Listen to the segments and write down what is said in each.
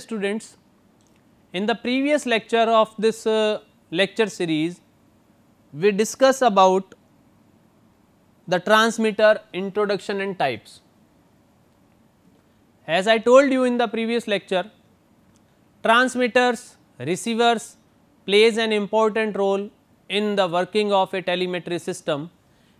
students, in the previous lecture of this uh, lecture series, we discuss about the transmitter introduction and types. As I told you in the previous lecture, transmitters, receivers plays an important role in the working of a telemetry system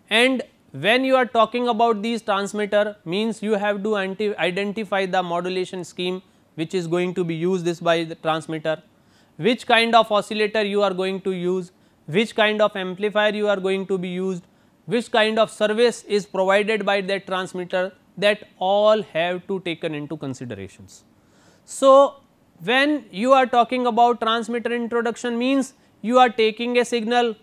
and when you are talking about these transmitter means you have to identify the modulation scheme which is going to be used this by the transmitter, which kind of oscillator you are going to use, which kind of amplifier you are going to be used, which kind of service is provided by that transmitter that all have to taken into considerations. So, when you are talking about transmitter introduction means you are taking a signal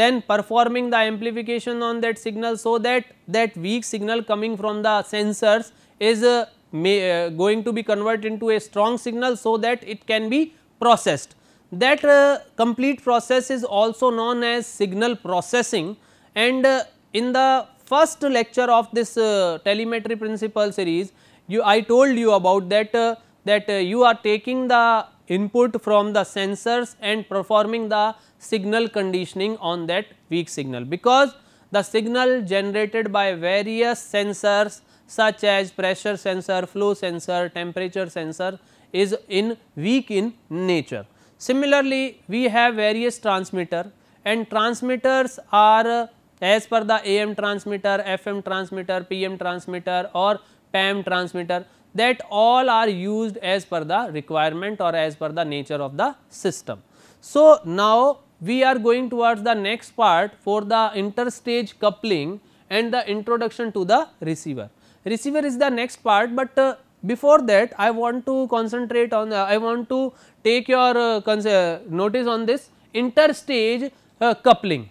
then performing the amplification on that signal so that that weak signal coming from the sensors is uh, may, uh, going to be converted into a strong signal so that it can be processed. That uh, complete process is also known as signal processing and uh, in the first lecture of this uh, telemetry principle series you I told you about that uh, that uh, you are taking the input from the sensors and performing the signal conditioning on that weak signal because the signal generated by various sensors such as pressure sensor, flow sensor, temperature sensor is in weak in nature. Similarly, we have various transmitter and transmitters are as per the AM transmitter, FM transmitter, PM transmitter or PAM transmitter that all are used as per the requirement or as per the nature of the system. So, now we are going towards the next part for the interstage coupling and the introduction to the receiver receiver is the next part, but uh, before that I want to concentrate on uh, I want to take your uh, notice on this interstage uh, coupling.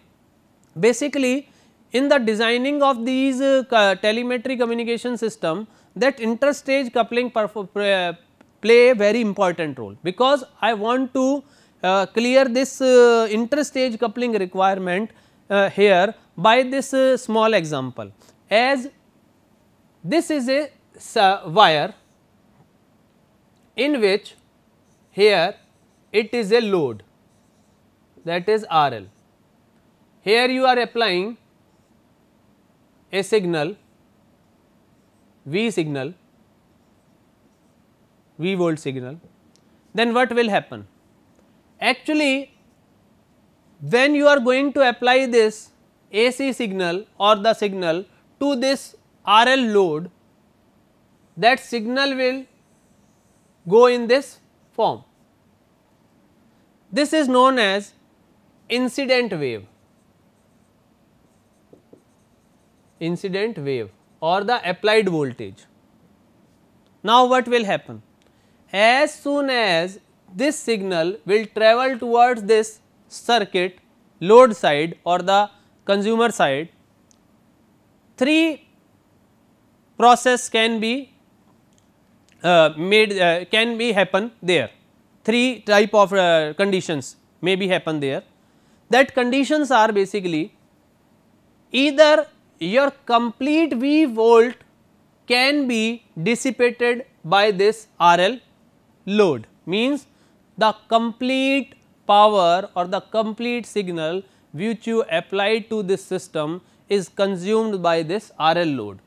Basically in the designing of these uh, telemetry communication system that interstage coupling play a very important role because I want to uh, clear this interstage coupling requirement here by this small example as this is a wire in which here it is a load that is RL. Here you are applying a signal V signal, V volt signal, then what will happen? Actually, when you are going to apply this AC signal or the signal to this RL load that signal will go in this form. This is known as incident wave, incident wave or the applied voltage. Now, what will happen? As soon as this signal will travel towards this circuit load side or the consumer side, three process can be uh, made uh, can be happen there. Three type of uh, conditions may be happen there. That conditions are basically either your complete V volt can be dissipated by this RL load means the complete power or the complete signal which you apply to this system is consumed by this RL load.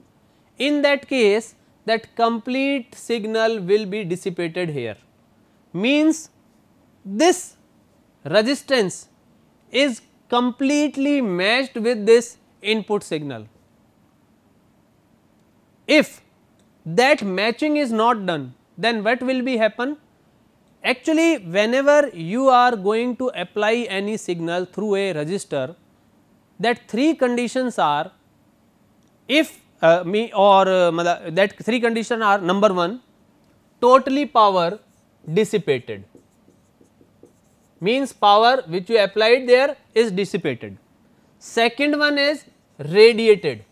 In that case that complete signal will be dissipated here means this resistance is completely matched with this input signal. If that matching is not done then what will be happen? Actually whenever you are going to apply any signal through a resistor that three conditions are if uh, me or uh, that three condition are number 1 totally power dissipated means power which you applied there is dissipated. Second one is radiated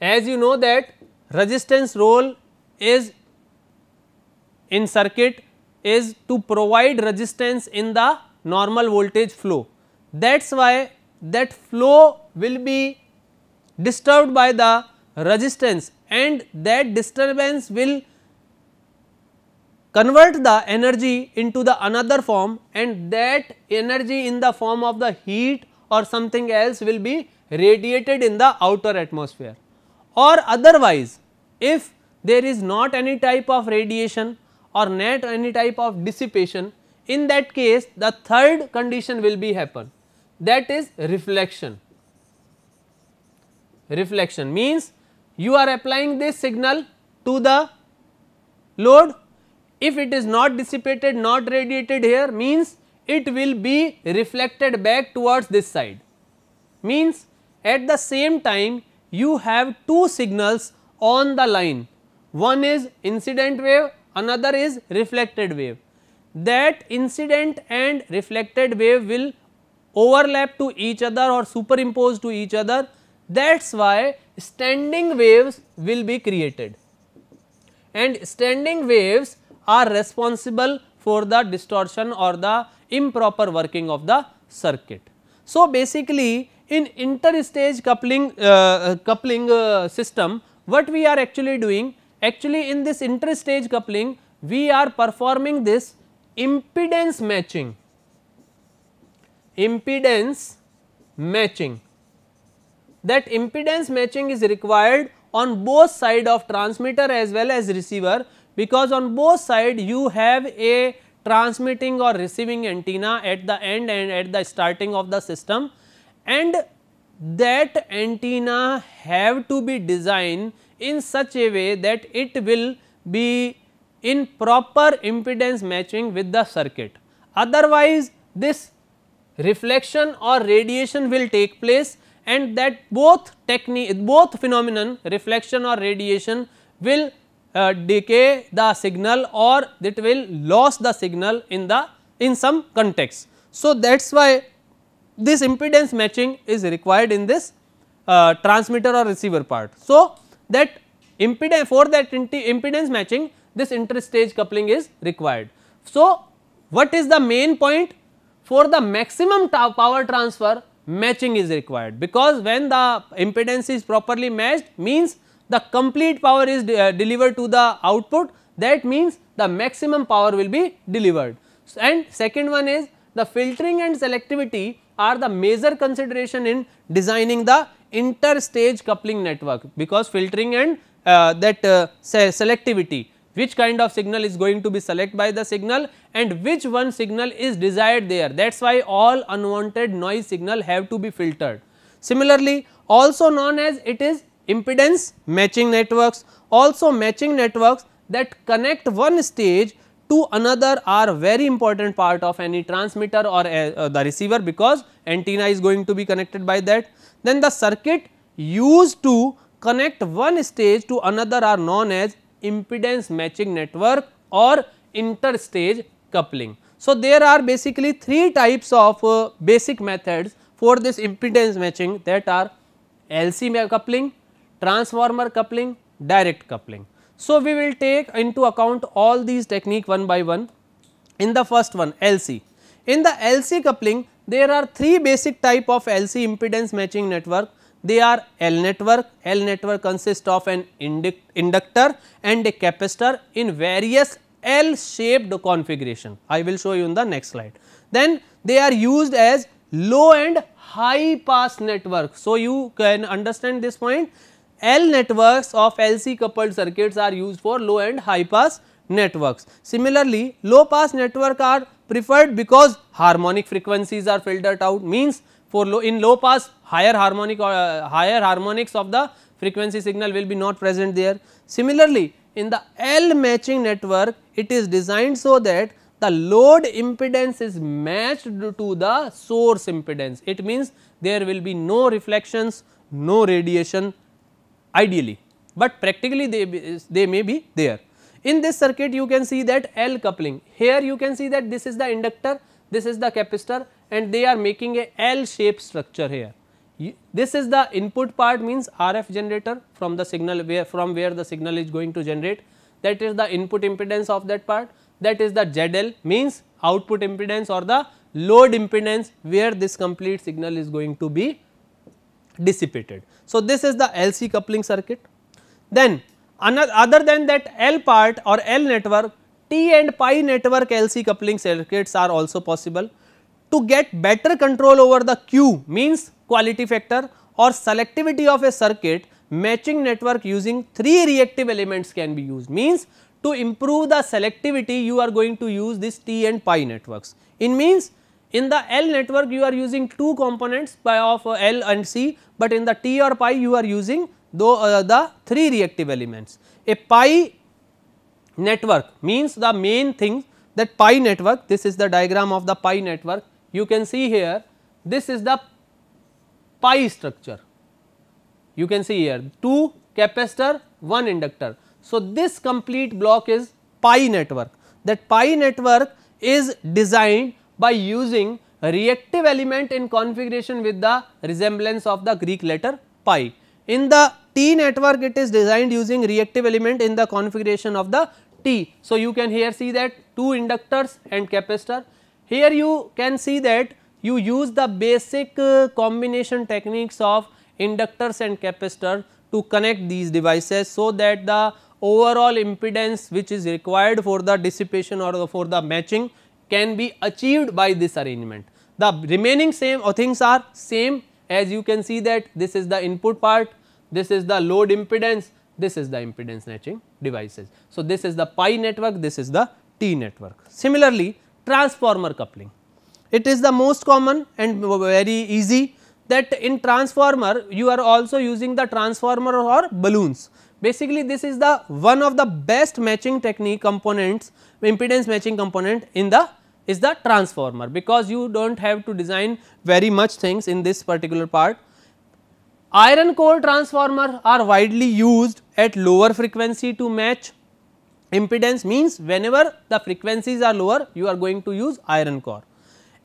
as you know that resistance role is in circuit is to provide resistance in the normal voltage flow that is why that flow will be disturbed by the resistance and that disturbance will convert the energy into the another form and that energy in the form of the heat or something else will be radiated in the outer atmosphere or otherwise if there is not any type of radiation or net any type of dissipation in that case the third condition will be happen that is reflection reflection means you are applying this signal to the load if it is not dissipated not radiated here means it will be reflected back towards this side means at the same time you have two signals on the line one is incident wave another is reflected wave that incident and reflected wave will overlap to each other or superimpose to each other that is why standing waves will be created and standing waves are responsible for the distortion or the improper working of the circuit. So, basically in interstage coupling uh, uh coupling uh, system what we are actually doing actually in this interstage coupling we are performing this impedance matching impedance matching that impedance matching is required on both side of transmitter as well as receiver because on both side you have a transmitting or receiving antenna at the end and at the starting of the system and that antenna have to be designed in such a way that it will be in proper impedance matching with the circuit. Otherwise, this reflection or radiation will take place and that both technique both phenomenon reflection or radiation will uh, decay the signal or it will lose the signal in the in some context. So, that is why this impedance matching is required in this uh, transmitter or receiver part. So, that impedance for that impedance matching this interstage coupling is required. So, what is the main point for the maximum power transfer matching is required because when the impedance is properly matched means the complete power is de uh, delivered to the output that means the maximum power will be delivered. So, and second one is the filtering and selectivity are the major consideration in designing the interstage coupling network because filtering and uh, that uh, selectivity which kind of signal is going to be selected by the signal and which one signal is desired there. That is why all unwanted noise signal have to be filtered. Similarly, also known as it is impedance matching networks, also matching networks that connect one stage to another are very important part of any transmitter or uh, uh the receiver because antenna is going to be connected by that. Then the circuit used to connect one stage to another are known as impedance matching network or interstage coupling. So, there are basically three types of uh, basic methods for this impedance matching that are LC coupling, transformer coupling, direct coupling. So, we will take into account all these technique one by one. In the first one LC. In the LC coupling there are three basic type of LC impedance matching network they are L network. L network consists of an inductor and a capacitor in various L shaped configuration. I will show you in the next slide. Then they are used as low and high pass network. So, you can understand this point. L networks of LC coupled circuits are used for low and high pass networks. Similarly, low pass network are preferred because harmonic frequencies are filtered out means for low in low pass higher harmonic or uh, higher harmonics of the frequency signal will be not present there. Similarly, in the L matching network it is designed so that the load impedance is matched to the source impedance. It means there will be no reflections, no radiation ideally, but practically they, they may be there. In this circuit you can see that L coupling, here you can see that this is the inductor, this is the capacitor and they are making a L shape structure here. This is the input part means RF generator from the signal where from where the signal is going to generate that is the input impedance of that part that is the ZL means output impedance or the load impedance where this complete signal is going to be dissipated. So, this is the LC coupling circuit. Then another other than that L part or L network T and pi network LC coupling circuits are also possible to get better control over the Q means quality factor or selectivity of a circuit matching network using 3 reactive elements can be used means to improve the selectivity you are going to use this T and pi networks. In means in the L network you are using 2 components by of uh, L and C, but in the T or pi you are using though the 3 reactive elements. A pi network means the main thing that pi network this is the diagram of the pi network you can see here this is the pi structure. You can see here 2 capacitor, 1 inductor. So, this complete block is pi network. That pi network is designed by using reactive element in configuration with the resemblance of the Greek letter pi. In the T network it is designed using reactive element in the configuration of the T. So, you can here see that 2 inductors and capacitor here you can see that you use the basic uh, combination techniques of inductors and capacitors to connect these devices so that the overall impedance which is required for the dissipation or for the matching can be achieved by this arrangement. The remaining same or uh, things are same as you can see that this is the input part, this is the load impedance, this is the impedance matching devices. So, this is the pi network, this is the T network. Similarly, transformer coupling. It is the most common and very easy that in transformer you are also using the transformer or balloons. Basically this is the one of the best matching technique components impedance matching component in the is the transformer because you do not have to design very much things in this particular part. Iron core transformer are widely used at lower frequency to match Impedance means whenever the frequencies are lower you are going to use iron core.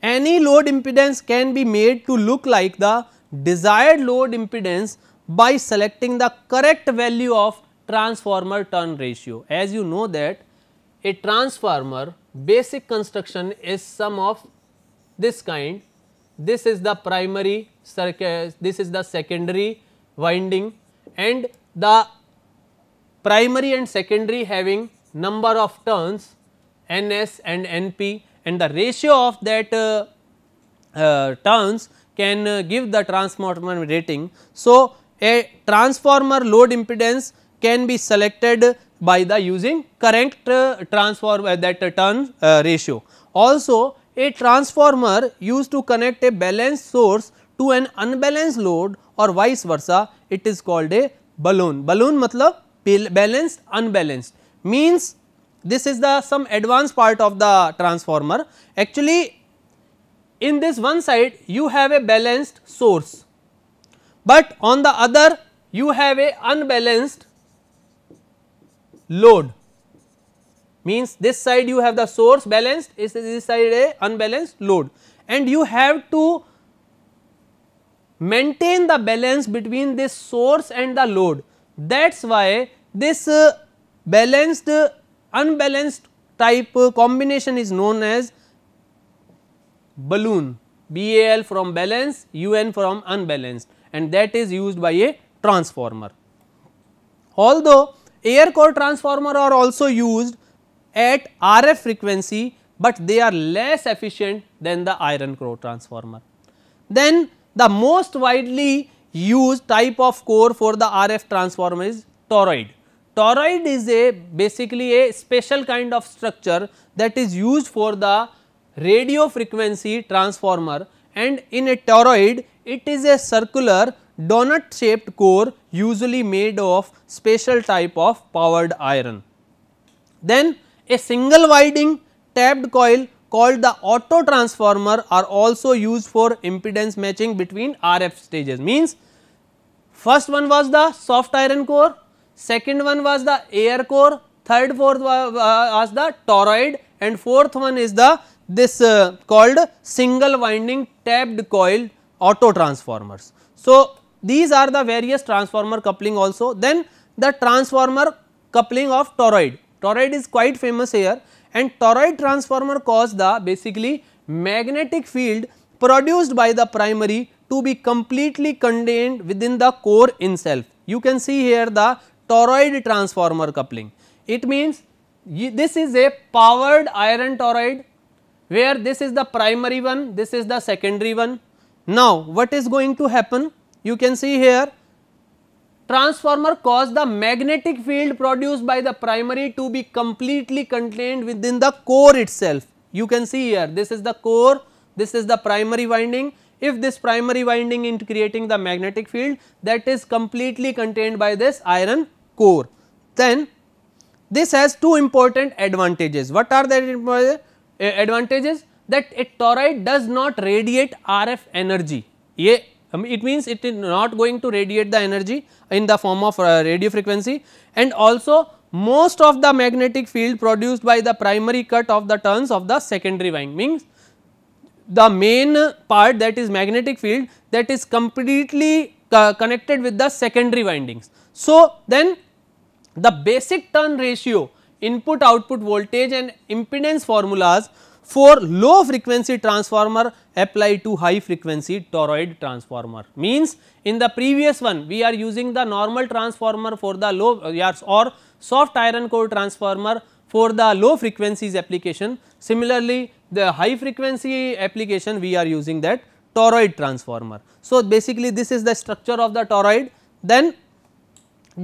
Any load impedance can be made to look like the desired load impedance by selecting the correct value of transformer turn ratio. As you know that a transformer basic construction is some of this kind, this is the primary circuit, this is the secondary winding and the primary and secondary having number of turns ns and np and the ratio of that uh, uh, turns can uh, give the transformer rating. So, a transformer load impedance can be selected by the using current uh, transformer uh, that turn uh, ratio. Also, a transformer used to connect a balanced source to an unbalanced load or vice versa it is called a balloon. Balloon matlab balanced unbalanced means this is the some advanced part of the transformer. Actually, in this one side you have a balanced source, but on the other you have a unbalanced load means this side you have the source balanced is this side a unbalanced load and you have to maintain the balance between this source and the load that is why this uh, balanced unbalanced type combination is known as balloon BAL from balance UN from unbalanced and that is used by a transformer. Although air core transformer are also used at RF frequency, but they are less efficient than the iron core transformer. Then the most widely used type of core for the RF transformer is toroid toroid is a basically a special kind of structure that is used for the radio frequency transformer and in a toroid it is a circular donut shaped core usually made of special type of powered iron. Then a single winding tapped coil called the auto transformer are also used for impedance matching between RF stages means first one was the soft iron core second one was the air core, third fourth was the toroid and fourth one is the this uh, called single winding tapped coil auto transformers. So, these are the various transformer coupling also then the transformer coupling of toroid. Toroid is quite famous here and toroid transformer cause the basically magnetic field produced by the primary to be completely contained within the core itself. You can see here the toroid transformer coupling. It means this is a powered iron toroid where this is the primary one, this is the secondary one. Now, what is going to happen? You can see here transformer cause the magnetic field produced by the primary to be completely contained within the core itself. You can see here this is the core, this is the primary winding. If this primary winding in creating the magnetic field that is completely contained by this iron core. Then this has two important advantages. What are the eh, advantages? That a toroid does not radiate RF energy. it means it is not going to radiate the energy in the form of uh, radio frequency and also most of the magnetic field produced by the primary cut of the turns of the secondary winding means the main part that is magnetic field that is completely uh, connected with the secondary windings. So, then the basic turn ratio, input output voltage and impedance formulas for low frequency transformer apply to high frequency toroid transformer. Means in the previous one we are using the normal transformer for the low or soft iron core transformer for the low frequencies application. Similarly, the high frequency application we are using that toroid transformer. So, basically this is the structure of the toroid then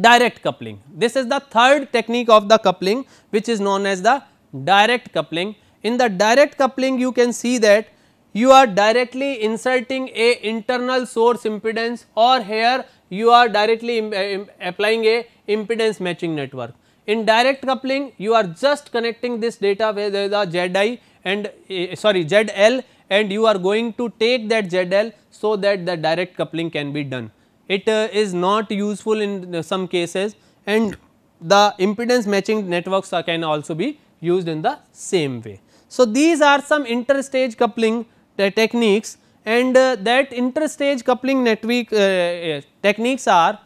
direct coupling. This is the third technique of the coupling which is known as the direct coupling. In the direct coupling you can see that you are directly inserting a internal source impedance or here you are directly eh, applying a impedance matching network. In direct coupling you are just connecting this data with the ZI and uh, sorry ZL and you are going to take that ZL so that the direct coupling can be done. It uh, is not useful in some cases and the impedance matching networks can also be used in the same way. So, these are some interstage coupling uh, techniques and uh, that interstage coupling network uh, uh, techniques are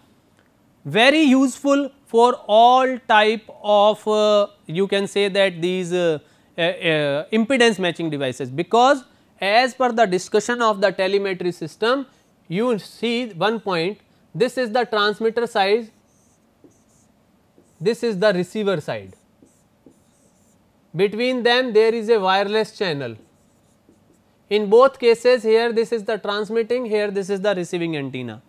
very useful for all type of uh, you can say that these uh, impedance matching devices because as per the discussion of the telemetry system you see one point this is the transmitter side, this is the receiver side. Between them there is a wireless channel. In both cases here this is the transmitting, here this is the receiving antenna.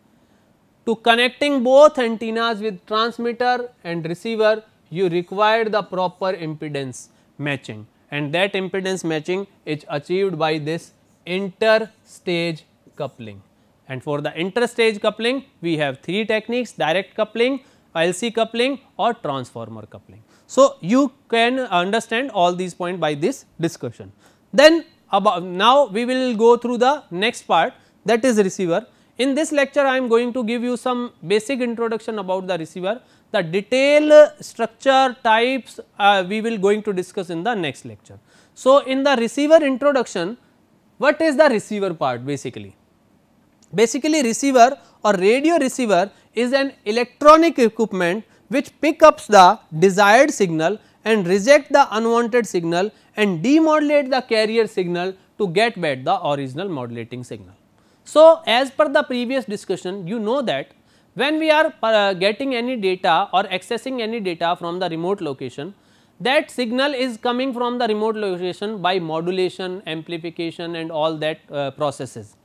To connecting both antennas with transmitter and receiver you require the proper impedance matching and that impedance matching is achieved by this inter stage coupling. And for the interstage coupling, we have three techniques direct coupling, LC coupling or transformer coupling. So, you can understand all these points by this discussion. Then about now we will go through the next part that is receiver. In this lecture, I am going to give you some basic introduction about the receiver. The detail structure types uh, we will going to discuss in the next lecture. So, in the receiver introduction, what is the receiver part basically? Basically receiver or radio receiver is an electronic equipment which pick up the desired signal and reject the unwanted signal and demodulate the carrier signal to get back the original modulating signal. So, as per the previous discussion you know that when we are uh, getting any data or accessing any data from the remote location that signal is coming from the remote location by modulation, amplification and all that uh, processes.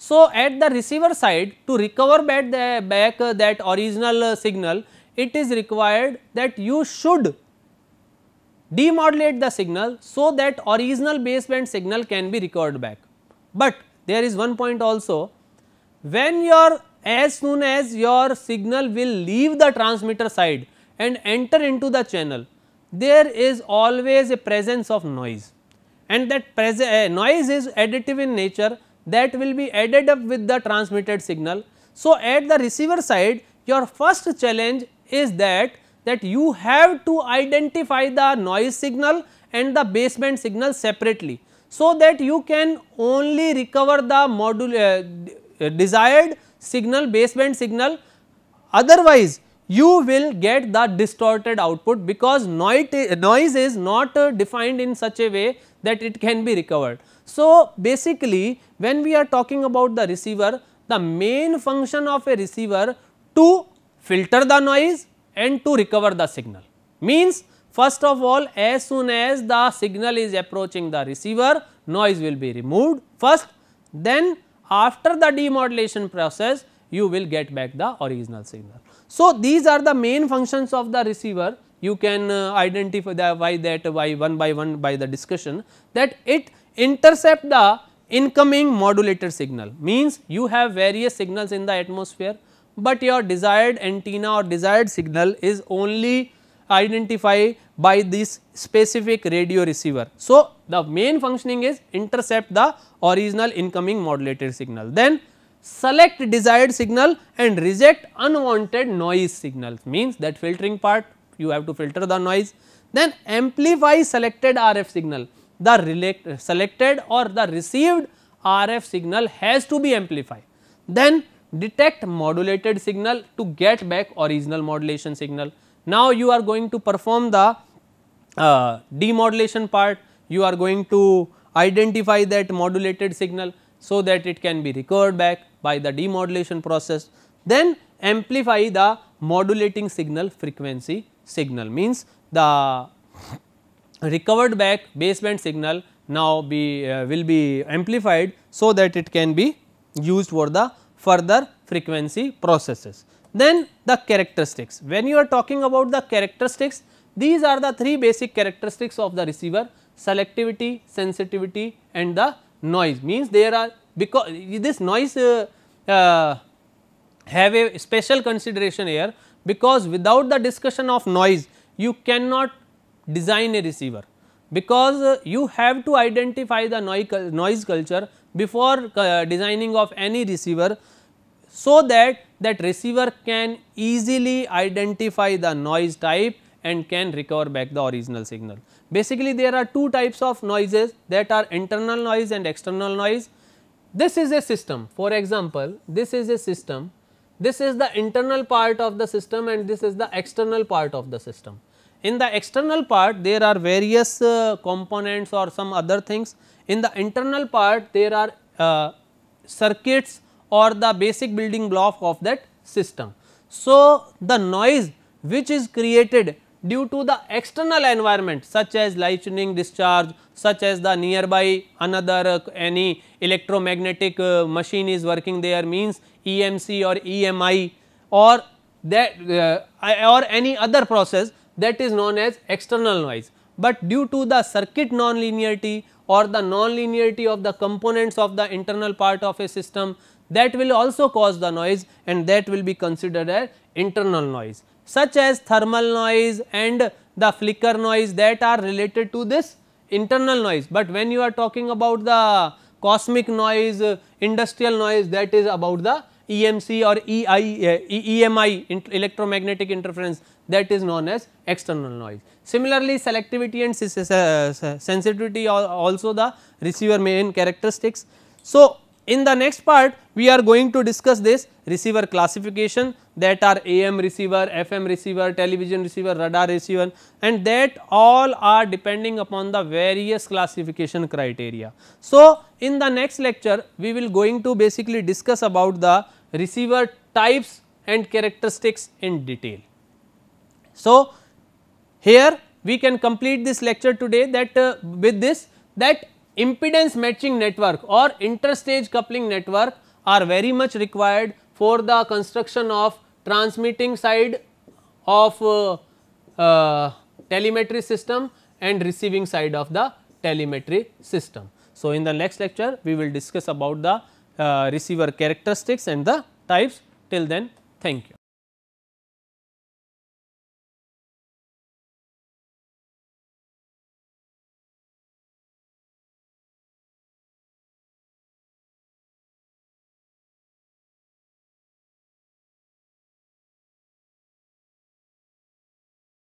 So, at the receiver side to recover back, the, back uh, that original uh, signal, it is required that you should demodulate the signal so that original baseband signal can be recovered back. But there is one point also when your as soon as your signal will leave the transmitter side and enter into the channel there is always a presence of noise and that uh, noise is additive in nature that will be added up with the transmitted signal. So, at the receiver side your first challenge is that that you have to identify the noise signal and the baseband signal separately. So, that you can only recover the module uh, uh desired signal baseband signal otherwise you will get the distorted output because noise, noise is not uh, defined in such a way that it can be recovered. So, basically when we are talking about the receiver, the main function of a receiver to filter the noise and to recover the signal. Means first of all as soon as the signal is approaching the receiver, noise will be removed first then after the demodulation process you will get back the original signal. So, these are the main functions of the receiver you can uh, identify the, by that by one by one by the discussion that it intercept the incoming modulator signal means you have various signals in the atmosphere, but your desired antenna or desired signal is only identified by this specific radio receiver. So, the main functioning is intercept the original incoming modulator signal. Then select desired signal and reject unwanted noise signals means that filtering part you have to filter the noise. Then amplify selected RF signal the selected or the received RF signal has to be amplified. Then detect modulated signal to get back original modulation signal. Now, you are going to perform the uh, demodulation part, you are going to identify that modulated signal. So, that it can be recovered back by the demodulation process. Then amplify the modulating signal frequency signal means the recovered back baseband signal now be uh, will be amplified so that it can be used for the further frequency processes. Then the characteristics when you are talking about the characteristics these are the three basic characteristics of the receiver selectivity, sensitivity and the noise means there are because this noise uh, uh, have a special consideration here because without the discussion of noise you cannot design a receiver because uh, you have to identify the noise culture before uh, designing of any receiver. So, that that receiver can easily identify the noise type and can recover back the original signal. Basically, there are two types of noises that are internal noise and external noise. This is a system for example, this is a system, this is the internal part of the system and this is the external part of the system. In the external part there are various uh, components or some other things. In the internal part there are uh, circuits or the basic building block of that system. So, the noise which is created due to the external environment such as lightning discharge, such as the nearby another uh, any electromagnetic uh, machine is working there means EMC or EMI or that uh, or any other process that is known as external noise. But due to the circuit nonlinearity or the nonlinearity of the components of the internal part of a system that will also cause the noise and that will be considered as internal noise such as thermal noise and the flicker noise that are related to this internal noise. But when you are talking about the cosmic noise, industrial noise that is about the EMC or EI, uh, EMI electromagnetic interference that is known as external noise. Similarly, selectivity and sensitivity are also the receiver main characteristics. So, in the next part we are going to discuss this receiver classification that are AM receiver, FM receiver, television receiver, radar receiver and that all are depending upon the various classification criteria. So, in the next lecture we will going to basically discuss about the receiver types and characteristics in detail. So, here we can complete this lecture today that uh, with this that impedance matching network or interstage coupling network are very much required for the construction of transmitting side of uh, uh, telemetry system and receiving side of the telemetry system. So, in the next lecture we will discuss about the uh, receiver characteristics and the types till then thank you.